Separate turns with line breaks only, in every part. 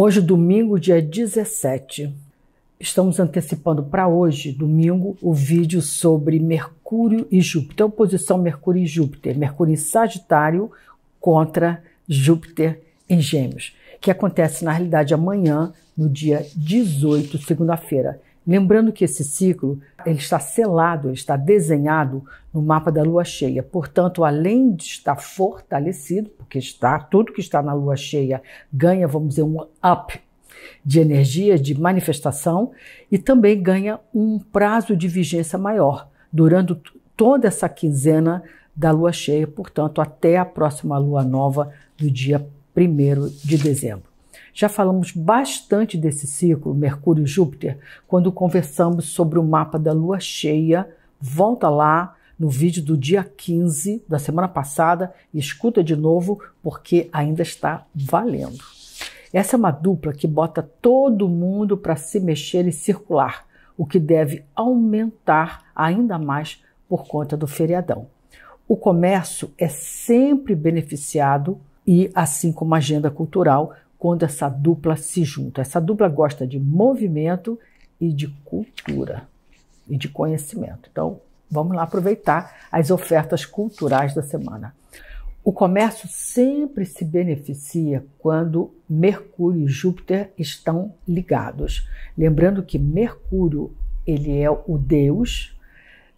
Hoje, domingo, dia 17. Estamos antecipando para hoje, domingo, o vídeo sobre Mercúrio e Júpiter, oposição Mercúrio e Júpiter, Mercúrio em Sagitário contra Júpiter em Gêmeos, que acontece na realidade amanhã, no dia 18, segunda-feira. Lembrando que esse ciclo ele está selado, ele está desenhado no mapa da lua cheia. Portanto, além de estar fortalecido, porque está tudo que está na lua cheia ganha, vamos dizer, um up de energia, de manifestação e também ganha um prazo de vigência maior, durante toda essa quinzena da lua cheia, portanto, até a próxima lua nova do dia 1 de dezembro. Já falamos bastante desse ciclo Mercúrio-Júpiter quando conversamos sobre o mapa da lua cheia. Volta lá no vídeo do dia 15 da semana passada e escuta de novo porque ainda está valendo. Essa é uma dupla que bota todo mundo para se mexer e circular, o que deve aumentar ainda mais por conta do feriadão. O comércio é sempre beneficiado e, assim como a agenda cultural, quando essa dupla se junta. Essa dupla gosta de movimento e de cultura e de conhecimento. Então, vamos lá aproveitar as ofertas culturais da semana. O comércio sempre se beneficia quando Mercúrio e Júpiter estão ligados. Lembrando que Mercúrio, ele é o deus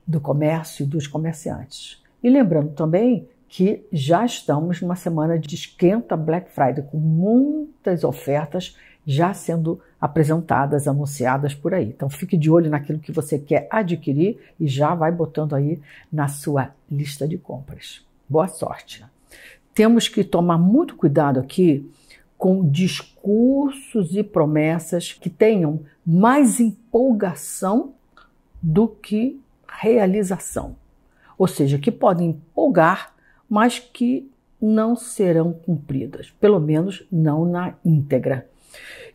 do comércio e dos comerciantes. E lembrando também que já estamos numa semana de esquenta Black Friday, com muitas ofertas já sendo apresentadas, anunciadas por aí. Então fique de olho naquilo que você quer adquirir e já vai botando aí na sua lista de compras. Boa sorte! Temos que tomar muito cuidado aqui com discursos e promessas que tenham mais empolgação do que realização. Ou seja, que podem empolgar, mas que não serão cumpridas, pelo menos não na íntegra.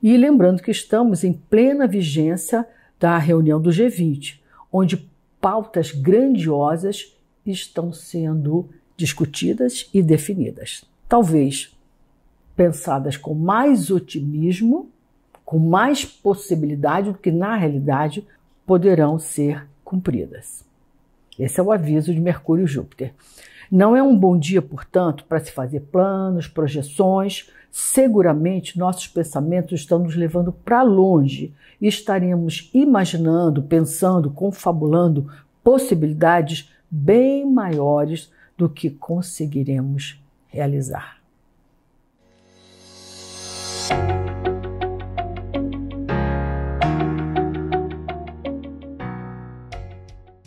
E lembrando que estamos em plena vigência da reunião do G20, onde pautas grandiosas estão sendo discutidas e definidas. Talvez pensadas com mais otimismo, com mais possibilidade do que na realidade poderão ser cumpridas. Esse é o aviso de Mercúrio e Júpiter. Não é um bom dia, portanto, para se fazer planos, projeções. Seguramente nossos pensamentos estão nos levando para longe e estaremos imaginando, pensando, confabulando possibilidades bem maiores do que conseguiremos realizar.